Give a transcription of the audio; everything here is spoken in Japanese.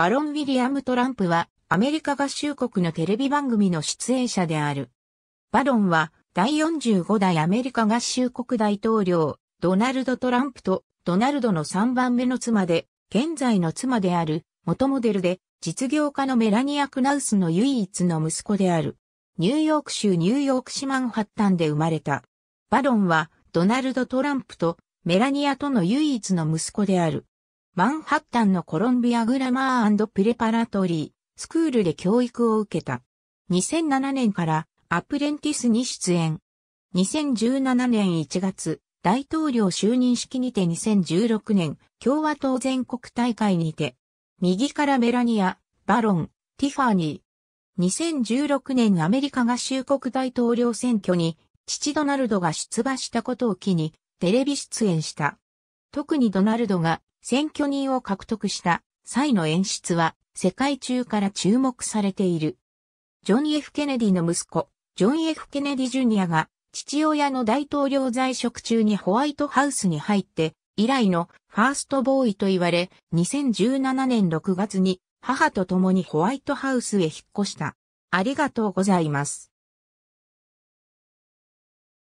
バロン・ウィリアム・トランプは、アメリカ合衆国のテレビ番組の出演者である。バロンは、第45代アメリカ合衆国大統領、ドナルド・トランプと、ドナルドの3番目の妻で、現在の妻である、元モデルで、実業家のメラニア・クナウスの唯一の息子である。ニューヨーク州ニューヨーク市マンハッタンで生まれた。バロンは、ドナルド・トランプと、メラニアとの唯一の息子である。マンハッタンのコロンビアグラマープレパラトリー、スクールで教育を受けた。2007年からアプレンティスに出演。2017年1月、大統領就任式にて2016年、共和党全国大会にて、右からメラニア、バロン、ティファニー。2016年アメリカ合衆国大統領選挙に、父ドナルドが出馬したことを機に、テレビ出演した。特にドナルドが選挙人を獲得した際の演出は世界中から注目されている。ジョン・ F・ ケネディの息子、ジョン・ F・ ケネディ・ジュニアが父親の大統領在職中にホワイトハウスに入って以来のファーストボーイと言われ2017年6月に母と共にホワイトハウスへ引っ越した。ありがとうございます。